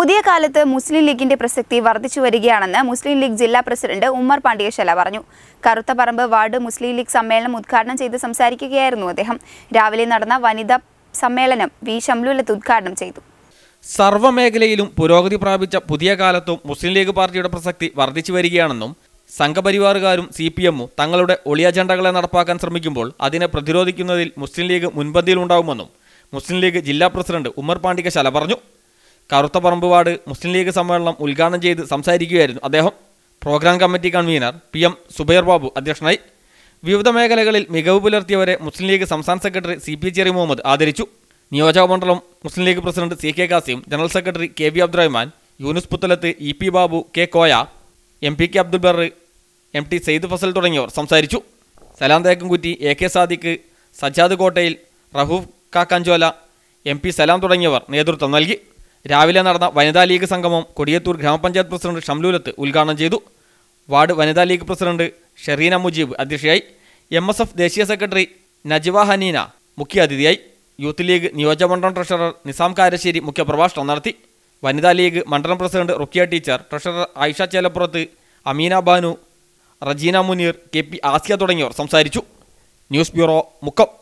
പുതിയ കാലത്ത് മുസ്ലിം ലീഗിന്റെ പ്രസക്തി വർദ്ധിച്ചു വരികയാണെന്ന് മുസ്ലിം ലീഗ് ജില്ലാ പ്രസിഡന്റ് ഉമ്മർ പാണ്ഡ്യശല പറഞ്ഞു കറുത്തപറമ്പ് വാർഡ് മുസ്ലിം ലീഗ് സമ്മേളനം ഉദ്ഘാടനം ചെയ്ത് സംസാരിക്കുകയായിരുന്നു അദ്ദേഹം രാവിലെ നടന്ന വനിതാ സമ്മേളനം വി ഷംലുലത്ത് ഉദ്ഘാടനം ചെയ്തു സർവ്വമേഖലയിലും പുരോഗതി പ്രാപിച്ച പുതിയ കാലത്തും മുസ്ലിം ലീഗ് പാർട്ടിയുടെ പ്രസക്തി വർദ്ധിച്ചു വരികയാണെന്നും സംഘപരിവാറുകാരും സി പി എമ്മും തങ്ങളുടെ ഒളി അജണ്ടകളെ നടപ്പാക്കാൻ ശ്രമിക്കുമ്പോൾ അതിനെ പ്രതിരോധിക്കുന്നതിൽ മുസ്ലിം ലീഗ് മുൻപന്തിയിലുണ്ടാവുമെന്നും മുസ്ലിം ലീഗ് ജില്ലാ പ്രസിഡന്റ് ഉമ്മർ ശല പറഞ്ഞു കറുത്ത പറമ്പുപാട് മുസ്ലിം ലീഗ് സമ്മേളനം ഉദ്ഘാടനം ചെയ്ത് സംസാരിക്കുകയായിരുന്നു അദ്ദേഹം program committee convener P M Subair Babu അധ്യക്ഷനായി വിവിധ മേഖലകളിൽ മികവ് പുലർത്തിയവരെ മുസ്ലിം ലീഗ് സംസ്ഥാന secretary C P Cheri Muhammad ആദരിച്ചു നിയോജക മണ്ഡലം Muslim League president C K കാസിയും general secretary K V Abdurahman Yunus Puthalath E P Babu K Koya M P K Abdul Bar M T Sayed Fazal തുടങ്ങിയവർ സംസാരിച്ചു Salam Thekkankutty A K Sadiq Sajjad Kottayil Rahoof Kakkanchola M P Salam തുടങ്ങിയവർ നേതൃത്വം നൽകി രാവിലെ നടന്ന വനിതാ ലീഗ് സംഗമം കൊടിയത്തൂർ ഗ്രാമപഞ്ചായത്ത് പ്രസിഡന്റ് ഷംലൂലത്ത് ഉദ്ഘാടനം ചെയ്തു വാർഡ് വനിതാ ലീഗ് പ്രസിഡന്റ് ഷെറീന മുജീബ് അധ്യക്ഷയായി എം എസ് എഫ് ദേശീയ സെക്രട്ടറി നജിവ ഹനീന മുഖ്യാതിഥിയായി യൂത്ത് ലീഗ് നിയോജകമണ്ഡലം ട്രഷറർ നിസാം കാരശ്ശേരി മുഖ്യപ്രഭാഷണം നടത്തി വനിതാ ലീഗ് മണ്ഡലം president Rukiya teacher treasurer Ayisha Chelappurath Ameena Banu Rajeena Muneer K P Asiya തുടങ്ങിയവർ സംസാരിച്ചു ന്യൂസ് ബ്യൂറോ മുക്കം